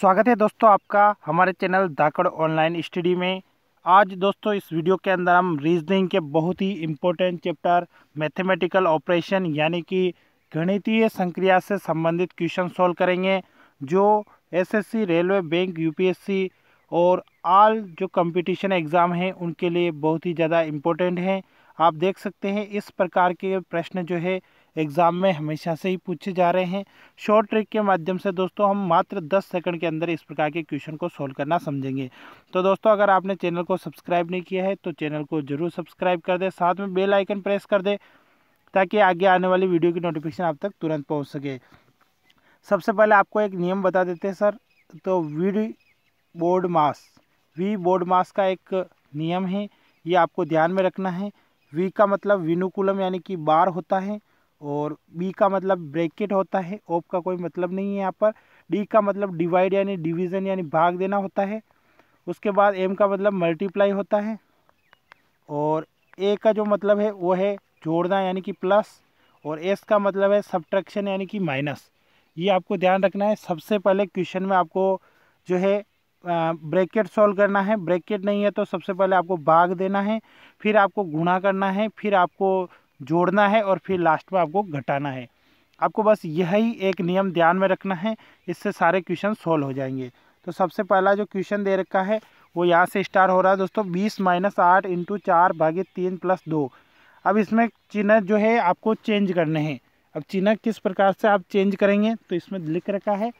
स्वागत है दोस्तों आपका हमारे चैनल धाकड़ ऑनलाइन स्टडी में आज दोस्तों इस वीडियो के अंदर हम रीजनिंग के बहुत ही इम्पोर्टेंट चैप्टर मैथमेटिकल ऑपरेशन यानी कि गणितीय संक्रिया से संबंधित क्वेश्चन सॉल्व करेंगे जो एसएससी रेलवे बैंक यूपीएससी और आल जो कंपटीशन एग्ज़ाम हैं उनके लिए बहुत ही ज़्यादा इम्पोर्टेंट हैं आप देख सकते हैं इस प्रकार के प्रश्न जो है एग्ज़ाम में हमेशा से ही पूछे जा रहे हैं शॉर्ट ट्रिक के माध्यम से दोस्तों हम मात्र 10 सेकंड के अंदर इस प्रकार के क्वेश्चन को सोल्व करना समझेंगे तो दोस्तों अगर आपने चैनल को सब्सक्राइब नहीं किया है तो चैनल को जरूर सब्सक्राइब कर दें साथ में बेल आइकन प्रेस कर दे ताकि आगे आने वाली वीडियो की नोटिफिकेशन आप तक तुरंत पहुँच सके सबसे पहले आपको एक नियम बता देते हैं सर तो V BODMAS V BODMAS का एक नियम है ये आपको ध्यान में रखना है वी का मतलब विनुकुलम यानी कि बार होता है और बी का मतलब ब्रैकेट होता है ओप का कोई मतलब नहीं है यहाँ पर डी का मतलब डिवाइड यानी डिवीज़न यानी भाग देना होता है उसके बाद एम का मतलब मल्टीप्लाई होता है और ए का जो मतलब है वो है जोड़ना यानी कि प्लस और एस का मतलब है सब्ट्रैक्शन यानी कि माइनस ये आपको ध्यान रखना है सबसे पहले क्वेश्चन में आपको जो है ब्रैकेट सॉल्व करना है ब्रैकेट नहीं है तो सबसे पहले आपको भाग देना है फिर आपको गुणा करना है फिर आपको जोड़ना है और फिर लास्ट में आपको घटाना है आपको बस यही एक नियम ध्यान में रखना है इससे सारे क्वेश्चन सॉल्व हो जाएंगे तो सबसे पहला जो क्वेश्चन दे रखा है वो यहाँ से स्टार्ट हो रहा है दोस्तों बीस माइनस आठ इंटू चार भागे तीन प्लस दो अब इसमें चिन्ह जो है आपको चेंज करने हैं अब चिन्ह किस प्रकार से आप चेंज करेंगे तो इसमें लिख रखा है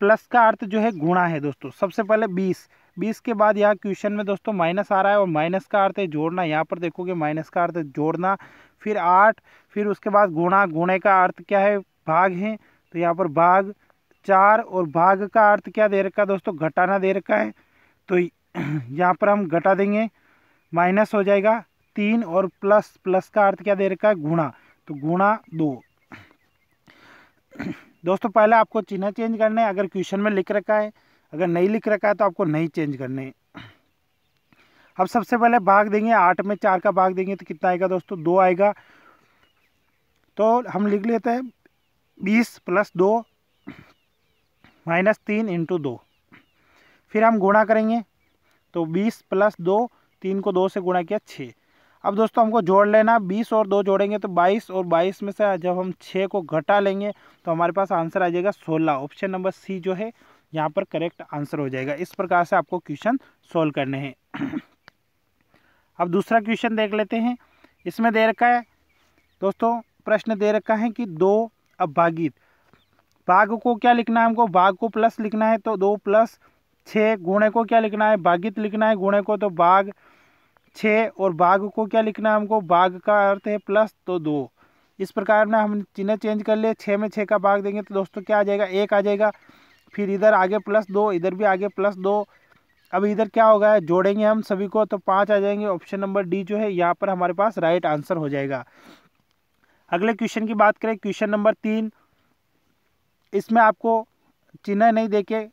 प्लस का अर्थ जो है गुणा है दोस्तों सबसे पहले बीस बीस के बाद यहाँ क्वेश्चन में दोस्तों माइनस आ रहा है और माइनस का अर्थ है जोड़ना यहाँ पर देखोगे माइनस का अर्थ जोड़ना फिर आठ फिर उसके बाद गुणा गुणे का अर्थ क्या है भाग है तो यहाँ पर भाग चार और भाग का अर्थ क्या दे रखा है दोस्तों घटाना दे रखा है तो यहाँ पर हम घटा देंगे माइनस हो जाएगा तीन और प्लस प्लस का अर्थ क्या दे रखा है गुणा तो गुणा दो दोस्तों पहले आपको चिन्ह चेंज करना है अगर क्वेश्चन में लिख रखा है अगर नहीं लिख रखा है तो आपको नहीं चेंज करने अब सबसे पहले भाग देंगे आठ में चार का भाग देंगे तो कितना आएगा दोस्तों दो आएगा तो हम लिख लेते हैं बीस प्लस दो माइनस तीन इंटू दो फिर हम गुणा करेंगे तो बीस प्लस दो तीन को दो से गुणा किया छः अब दोस्तों हमको जोड़ लेना बीस और दो जोड़ेंगे तो बाईस और बाईस में से जब हम छः को घटा लेंगे तो हमारे पास आंसर आ जाएगा सोलह ऑप्शन नंबर सी जो है यहाँ पर करेक्ट आंसर हो जाएगा इस प्रकार से आपको क्वेश्चन सोल्व करने हैं अब दूसरा क्वेश्चन देख लेते हैं इसमें दे रखा है दोस्तों प्रश्न दे रखा है कि दो अभागित भाग को क्या लिखना है हमको भाग को प्लस लिखना है तो दो प्लस छः गुणे को क्या लिखना है भागित लिखना है गुणे को तो भाग छः और भाग को क्या लिखना है हमको भाग का अर्थ है प्लस तो दो इस प्रकार में हम चिन्ह चेंज कर लिए छः में छः का भाग देंगे तो दोस्तों क्या आ जाएगा एक आ जाएगा फिर इधर आगे प्लस दो इधर भी आगे प्लस दो अब इधर क्या होगा जोड़ेंगे हम सभी को तो पाँच आ जाएंगे ऑप्शन नंबर डी जो है यहाँ पर हमारे पास राइट आंसर हो जाएगा अगले क्वेश्चन की बात करें क्वेश्चन नंबर तीन इसमें आपको चिन्ह नहीं देखे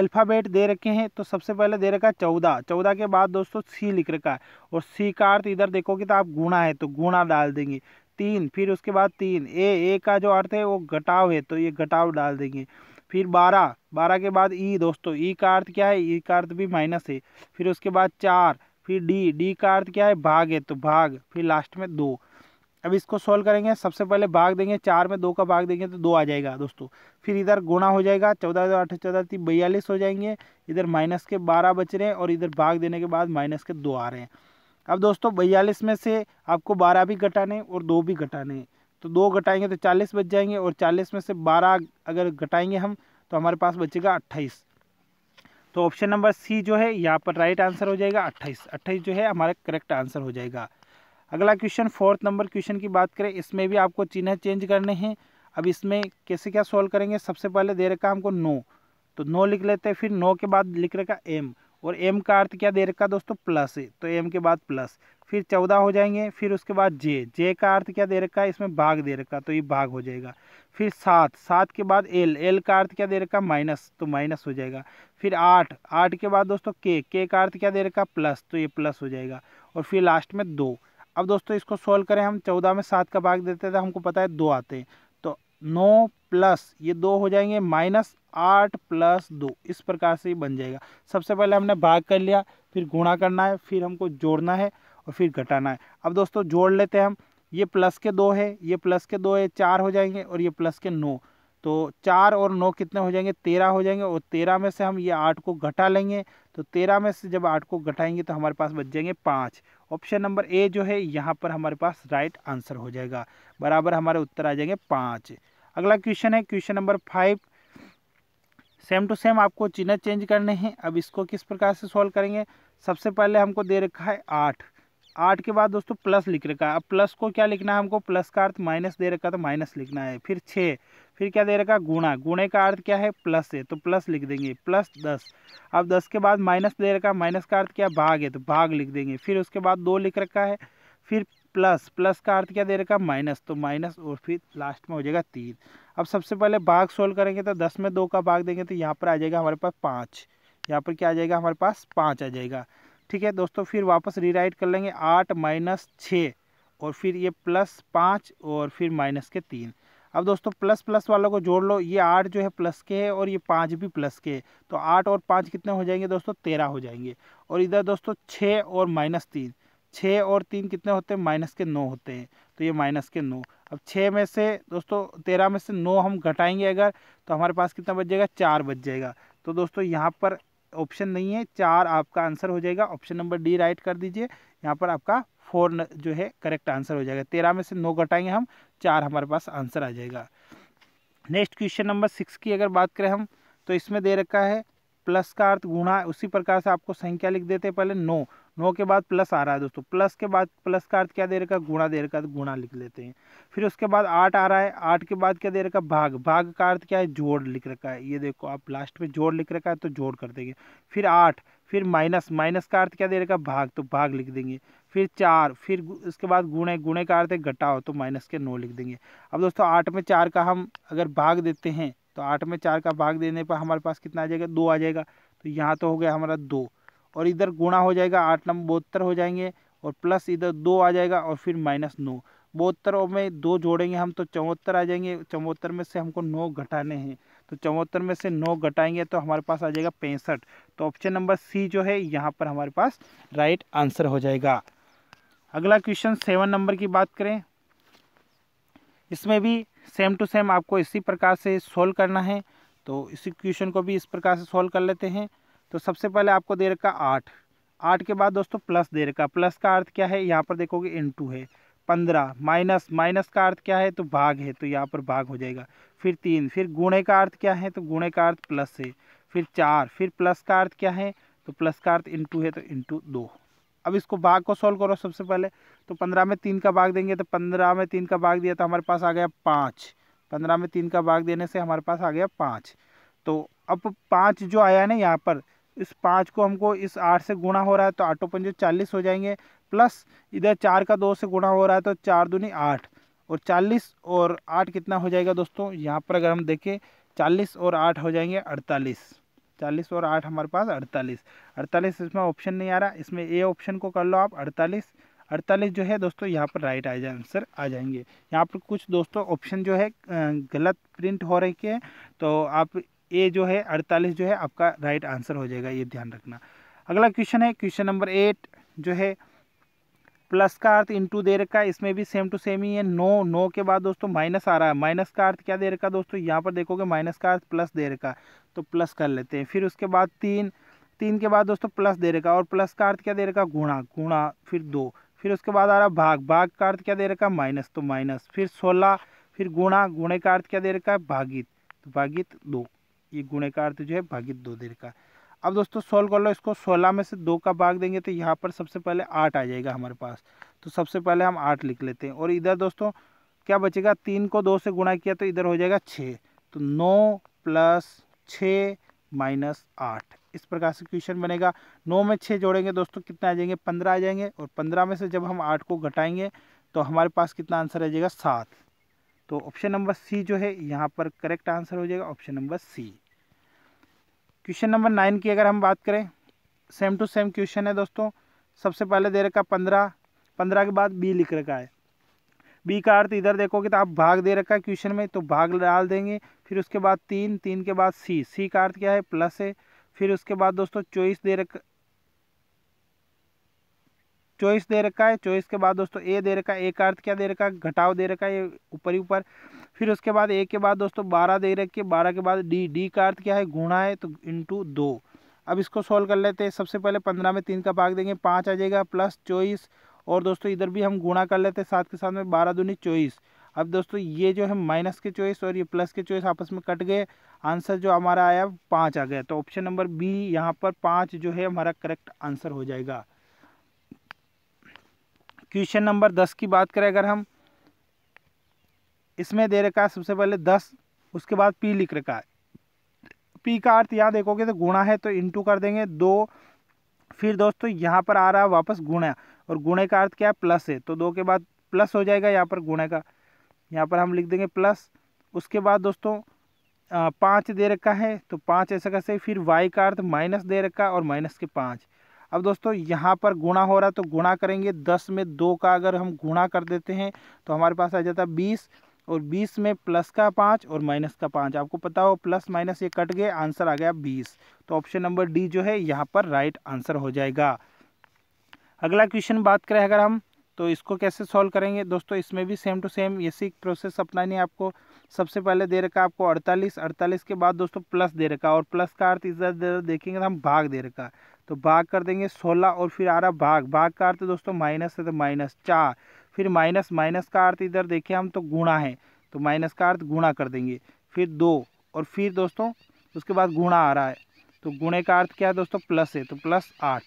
एल्फ़ाबेट दे रखे हैं तो सबसे पहले दे रखा है चौदह चौदह के बाद दोस्तों सी लिख रखा है और सी का अर्थ इधर देखोगे तो आप गुणा है तो गुणा डाल देंगे तीन फिर उसके बाद तीन ए ए का जो अर्थ है वो घटाव है तो ये घटाव डाल देंगे फिर बारह बारह के बाद ई दोस्तों ई का अर्थ क्या है ई का अर्थ भी माइनस है फिर उसके बाद चार फिर डी डी का अर्थ क्या है भाग है तो भाग फिर लास्ट में दो अब इसको सॉल्व करेंगे सबसे पहले भाग देंगे चार में दो का भाग देंगे तो दो आ जाएगा दोस्तों फिर इधर गुणा हो जाएगा चौदह दो आठ चौदह तीन बयालीस हो जाएंगे इधर माइनस के बारह बच रहे हैं और इधर भाग देने के बाद माइनस के दो आ रहे हैं अब दोस्तों बयालीस में से आपको बारह भी घटाने और दो भी घटाने हैं तो दो घटाएंगे तो चालीस बच जाएंगे और चालीस में से बारह अगर घटाएंगे हम तो हमारे पास बचेगा अट्ठाईस तो ऑप्शन नंबर सी जो है यहाँ पर राइट आंसर हो जाएगा अट्ठाईस अट्ठाईस जो है हमारा करेक्ट आंसर हो जाएगा अगला क्वेश्चन फोर्थ नंबर क्वेश्चन की बात करें इसमें भी आपको चिन्ह चेंज करने हैं अब इसमें कैसे क्या सॉल्व करेंगे सबसे पहले दे रखा हमको नो तो नो लिख लेते हैं फिर नो के बाद लिख रखा एम और एम का अर्थ क्या दे रखा दोस्तों प्लस है तो एम के बाद प्लस फिर चौदह हो जाएंगे फिर उसके बाद जे जे का अर्थ क्या दे रखा है इसमें भाग दे रखा तो ये भाग हो जाएगा फिर सात सात के बाद एल एल का अर्थ क्या दे रखा माइनस तो माइनस हो जाएगा फिर आठ आठ के बाद दोस्तों के के का अर्थ क्या दे रखा प्लस तो ये प्लस हो जाएगा और फिर लास्ट में दो अब दोस्तों इसको सोल्व करें हम चौदह में सात का भाग देते थे हमको पता है दो आते हैं तो नौ प्लस ये दो हो जाएंगे माइनस आठ प्लस दो इस प्रकार से ही बन जाएगा सबसे पहले हमने भाग कर लिया फिर गुणा करना है फिर हमको जोड़ना है और फिर घटाना है अब दोस्तों जोड़ लेते हैं हम ये प्लस के दो है ये प्लस के दो है चार हो जाएंगे और ये प्लस के नौ तो चार और नौ कितने हो जाएंगे तेरह हो जाएंगे और तेरह में से हम ये आठ को घटा लेंगे तो तेरह में से जब आठ को घटाएंगे तो हमारे पास बच जाएंगे पाँच ऑप्शन नंबर ए जो है यहाँ पर हमारे पास राइट आंसर हो जाएगा बराबर हमारे उत्तर आ जाएंगे पाँच अगला क्वेश्चन है question number five same to same आपको चिन्ह चेंज करने हैं अब इसको किस प्रकार से सॉल्व करेंगे सबसे पहले हमको दे रखा है आठ आठ के बाद दोस्तों प्लस लिख रखा है अब प्लस को क्या लिखना है हमको प्लस का अर्थ माइनस दे रखा तो माइनस लिखना है फिर छः फिर क्या दे रखा गुणा गुणे का अर्थ क्या है प्लस है तो प्लस लिख देंगे प्लस दस अब दस के बाद माइनस दे रखा माइनस का अर्थ क्या भाग है तो भाग लिख देंगे फिर उसके बाद दो लिख रखा है फिर प्लस प्लस का अर्थ क्या दे रखा माइनस तो माइनस और फिर लास्ट में हो जाएगा तीन अब सबसे पहले भाग सोल्व करेंगे तो दस में दो का भाग देंगे तो यहाँ पर आ जाएगा हमारे पास पाँच यहाँ पर क्या आ जाएगा हमारे पास पाँच आ जाएगा ठीक है दोस्तों फिर वापस रीराइट कर लेंगे आठ माइनस छः और फिर ये प्लस पाँच और फिर माइनस के तीन अब दोस्तों प्लस प्लस वालों को जोड़ लो ये आठ जो है प्लस के है और ये पाँच भी प्लस के है तो आठ और पाँच कितने हो जाएंगे दोस्तों तेरह हो जाएंगे और इधर दोस्तों छः और माइनस तीन छः और तीन कितने होते हैं माइनस के नौ होते हैं तो ये माइनस के नौ अब छः में से दोस्तों तेरह में से नौ हम घटाएंगे अगर तो हमारे पास कितना बच जाएगा चार बच जाएगा तो दोस्तों यहाँ पर ऑप्शन नहीं है चार आपका आंसर हो जाएगा ऑप्शन नंबर डी राइट कर दीजिए यहाँ पर आपका फोर जो है करेक्ट आंसर हो जाएगा तेरह में से नौ घटाएंगे हम चार हमारे पास आंसर आ जाएगा नेक्स्ट क्वेश्चन नंबर सिक्स की अगर बात करें हम तो इसमें दे रखा है प्लस का अर्थ गुणा उसी प्रकार से आपको संख्या लिख देते हैं पहले नौ नौ के बाद प्लस आ रहा है दोस्तों प्लस के बाद प्लस का अर्थ क्या दे रखा है गुणा दे रखा है तो गुणा लिख लेते हैं फिर उसके बाद आठ आ रहा है आठ के बाद क्या दे रखा है भाग भाग का अर्थ क्या है जोड़ लिख रखा है ये देखो आप लास्ट में जोड़ लिख रखा है तो जोड़ कर देंगे फिर आठ फिर माइनस माइनस का अर्थ क्या दे रखा है भाग तो भाग लिख देंगे फिर चार फिर उसके बाद गुणे गुणे का अर्थ है घटाओ तो माइनस के नौ लिख देंगे अब दोस्तों आठ में चार का हम अगर भाग देते हैं तो आठ में चार का भाग देने पर हमारे पास कितना आ जाएगा दो आ जाएगा तो यहाँ तो हो गया हमारा दो और इधर गुणा हो जाएगा आठ नंबर बहत्तर हो जाएंगे और प्लस इधर दो आ जाएगा और फिर माइनस नौ बहत्तर में दो जोड़ेंगे हम तो चौहत्तर आ जाएंगे चौहत्तर में से हमको नौ घटाने हैं तो चौहत्तर में से नौ घटाएंगे तो हमारे पास आ जाएगा पैंसठ तो ऑप्शन नंबर सी जो है यहाँ पर हमारे पास राइट आंसर हो जाएगा अगला क्वेश्चन सेवन नंबर की बात करें इसमें भी सेम टू सेम आपको इसी प्रकार से सोल्व करना है तो इसी क्वेश्चन को भी इस प्रकार से सोल्व कर लेते हैं तो सबसे पहले आपको दे रखा आठ आठ के बाद दोस्तों प्लस दे रखा प्लस का अर्थ क्या है यहाँ पर देखोगे इन है पंद्रह माइनस माइनस का अर्थ क्या है तो भाग है तो यहाँ पर भाग हो जाएगा फिर तीन फिर गुणे का अर्थ क्या है तो गुणे का अर्थ प्लस है फिर चार फिर प्लस का अर्थ क्या है तो प्लस का अर्थ इंटू है तो इंटू दो अब इसको भाग को सॉल्व करो सबसे पहले तो पंद्रह में तीन का भाग देंगे तो पंद्रह में तीन का भाग दिया तो हमारे पास आ गया पाँच पंद्रह में तीन का भाग देने से हमारे पास आ गया पाँच तो अब पाँच जो आया ना यहाँ पर इस पाँच को हमको इस आठ से गुणा हो रहा है तो आठों पंजे चालीस हो जाएंगे प्लस इधर चार का दो से गुणा हो रहा है तो चार दूनी आठ और चालीस और आठ कितना हो जाएगा दोस्तों यहाँ पर अगर हम देखें चालीस और आठ हो जाएंगे अड़तालीस चालीस और आठ हमारे पास अड़तालीस अड़तालीस इसमें ऑप्शन नहीं आ रहा इसमें ए ऑप्शन को कर लो आप अड़तालीस अड़तालीस जो है दोस्तों यहाँ पर राइट आ आंसर आ जाएंगे यहाँ पर कुछ दोस्तों ऑप्शन जो है गलत प्रिंट हो रहे के तो आप ए जो है अड़तालीस जो है आपका राइट आंसर हो जाएगा ये ध्यान रखना अगला क्वेश्चन है क्वेश्चन नंबर एट जो है प्लस का अर्थ इंटू दे रखा है इसमें भी सेम टू सेम ही है नो नो के बाद दोस्तों माइनस आ रहा है माइनस का अर्थ क्या दे रखा दोस्तों यहाँ पर देखोगे माइनस का अर्थ प्लस दे रखा तो प्लस कर लेते हैं फिर उसके बाद तीन तीन के बाद दोस्तों प्लस दे रखा और प्लस का अर्थ क्या दे रखा गुणा गुणा फिर दो फिर उसके बाद आ रहा भाग भाग का अर्थ क्या दे रखा माइनस तो माइनस फिर सोलह फिर गुणा गुणे का अर्थ क्या दे रखा है भागित तो भागित दो ये गुणे का अर्थ तो जो है भागित दो देर का अब दोस्तों सोल्व कर लो इसको सोलह में से दो का भाग देंगे तो यहाँ पर सबसे पहले आठ आ जाएगा हमारे पास तो सबसे पहले हम आठ लिख लेते हैं और इधर दोस्तों क्या बचेगा तीन को दो से गुणा किया तो इधर हो जाएगा छः तो नौ प्लस छः माइनस आठ इस प्रकार से क्वेश्चन बनेगा नौ में छः जोड़ेंगे दोस्तों कितने आ जाएंगे पंद्रह आ जाएंगे और पंद्रह में से जब हम आठ को घटाएंगे तो हमारे पास कितना आंसर आ जाएगा सात तो ऑप्शन नंबर सी जो है यहाँ पर करेक्ट आंसर हो जाएगा option number C question number nine की अगर हम बात करें सेम टू सेम क्वेश्चन है दोस्तों सबसे पहले दे रखा पंद्रह पंद्रह के बाद बी लिख रखा है बी का अर्थ इधर देखोगे तो आप भाग दे रखा है क्वेश्चन में तो भाग डाल देंगे फिर उसके बाद तीन तीन के बाद सी सी का अर्थ क्या है प्लस है फिर उसके बाद दोस्तों चॉइस दे रखा चॉइस दे रखा है चॉइस के बाद दोस्तों ए दे रखा है ए का अर्थ क्या दे रखा है घटाव दे रखा है ऊपर ही ऊपर फिर उसके बाद ए के बाद दोस्तों बारह दे रखिए बारह के बाद डी डी का अर्थ क्या है गुणा है तो इंटू दो अब इसको सोल्व कर लेते हैं सबसे पहले पंद्रह में तीन का भाग देंगे पाँच आ जाएगा प्लस चॉइस और दोस्तों इधर भी हम गुणा कर लेते हैं साथ के साथ में बारह दूनी चॉइस अब दोस्तों ये जो है माइनस के चॉइस और ये प्लस के चॉइस आपस में कट गए आंसर जो हमारा आया पाँच आ गया तो ऑप्शन नंबर बी यहाँ पर पाँच जो है हमारा करेक्ट आंसर हो जाएगा क्वेश्चन नंबर दस की बात करें अगर हम इसमें दे रखा है सबसे पहले दस उसके बाद पी लिख रखा है पी का अर्थ यहाँ देखोगे तो गुणा है तो इंटू कर देंगे दो फिर दोस्तों यहाँ पर आ रहा है वापस गुणा और गुणे का अर्थ क्या है प्लस है तो दो के बाद प्लस हो जाएगा यहाँ पर गुणे का यहाँ पर हम लिख देंगे प्लस उसके बाद दोस्तों पाँच दे रखा है तो पाँच ऐसा कैसे फिर वाई का अर्थ माइनस दे रखा और माइनस के पाँच अब दोस्तों यहाँ पर गुणा हो रहा है तो गुणा करेंगे दस में दो का अगर हम गुणा कर देते हैं तो हमारे पास आ जाता है बीस और बीस में प्लस का पाँच और माइनस का पाँच आपको पता हो प्लस माइनस ये कट गए आंसर आ गया बीस तो ऑप्शन नंबर डी जो है यहाँ पर राइट आंसर हो जाएगा अगला क्वेश्चन बात करें अगर हम तो इसको कैसे सॉल्व करेंगे दोस्तों इसमें भी सेम टू सेम इसी प्रोसेस अपनानी है आपको सबसे पहले दे रखा आपको अड़तालीस अड़तालीस के बाद दोस्तों प्लस दे रखा और प्लस का अर्थ इधर देखेंगे तो हम भाग दे रखा तो भाग कर देंगे सोलह और फिर आ रहा भाग भाग का अर्थ दोस्तों माइनस है तो माइनस चार फिर माइनस माइनस का अर्थ इधर देखें हम तो गुणा है तो माइनस का अर्थ गुणा कर देंगे फिर दो और फिर दोस्तों उसके बाद गुणा आ रहा है तो गुणे का अर्थ क्या है दोस्तों प्लस है तो प्लस आठ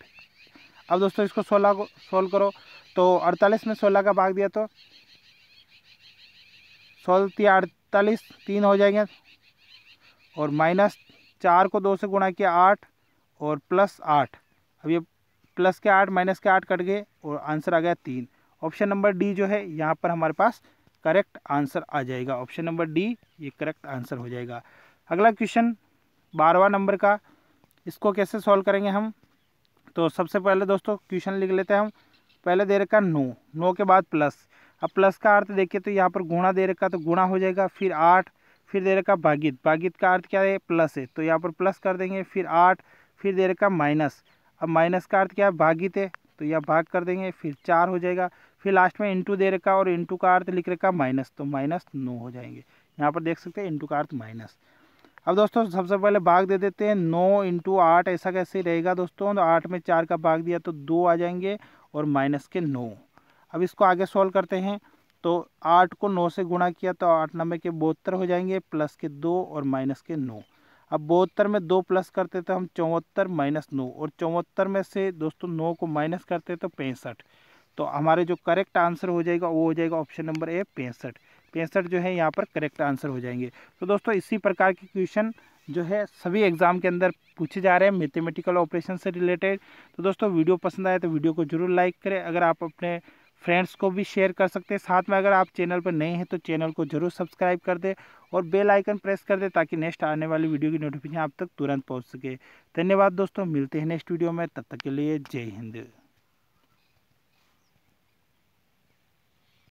अब दोस्तों इसको सोलह को सोल्व करो तो अड़तालीस में सोलह का भाग दिया तो सोलह तीन अड़तालीस तीन हो जाएंगे और माइनस चार को दो से गुणा किया आठ और प्लस आठ अब ये प्लस के आठ माइनस के आठ कट गए और आंसर आ गया तीन ऑप्शन नंबर डी जो है यहाँ पर हमारे पास करेक्ट आंसर आ जाएगा ऑप्शन नंबर डी ये करेक्ट आंसर हो जाएगा अगला क्वेश्चन बारहवा नंबर का इसको कैसे सॉल्व करेंगे हम तो सबसे पहले दोस्तों क्वेश्चन लिख लेते हैं हम पहले दे रखा नो नो के बाद प्लस अब प्लस का अर्थ देखिए तो यहाँ पर गुणा दे रखा तो गुणा हो जाएगा फिर आठ फिर दे रखा भागित भागित का अर्थ क्या है प्लस है तो यहाँ पर प्लस कर देंगे फिर आठ फिर दे रखा माइनस अब माइनस का अर्थ क्या है भागित है तो यह भाग कर देंगे फिर चार हो जाएगा फिर लास्ट में इंटू दे रखा और इंटू का अर्थ लिख रखा माइनस तो माइनस नौ हो जाएंगे यहाँ पर देख सकते हैं इंटू का अर्थ माइनस अब दोस्तों सबसे पहले भाग दे देते हैं नौ इंटू आठ ऐसा कैसे रहेगा दोस्तों तो आठ में चार का भाग दिया तो दो आ जाएंगे और माइनस के नौ अब इसको आगे सॉल्व करते हैं तो आठ को नौ से गुणा किया तो आठ नंबर के बहत्तर हो जाएंगे प्लस के दो और माइनस के नौ अब बहत्तर में दो प्लस करते तो हम चौहत्तर माइनस नौ और चौहत्तर में से दोस्तों नौ को माइनस करते तो पैंसठ तो हमारे जो करेक्ट आंसर हो जाएगा वो हो जाएगा ऑप्शन नंबर ए पैंसठ पैंसठ जो है यहाँ पर करेक्ट आंसर हो जाएंगे तो दोस्तों इसी प्रकार के क्वेश्चन जो है सभी एग्ज़ाम के अंदर पूछे जा रहे हैं मैथमेटिकल ऑपरेशन से रिलेटेड तो दोस्तों वीडियो पसंद आए तो वीडियो को जरूर लाइक करें अगर आप अपने फ्रेंड्स को भी शेयर कर सकते हैं साथ में अगर आप चैनल पर नए हैं तो चैनल को जरूर सब्सक्राइब कर दें और बेल आइकन प्रेस कर दें ताकि नेक्स्ट आने वाली वीडियो की नोटिफिकेशन आप तक तुरंत पहुंच सके धन्यवाद दोस्तों मिलते हैं नेक्स्ट वीडियो में तब तक के लिए जय हिंद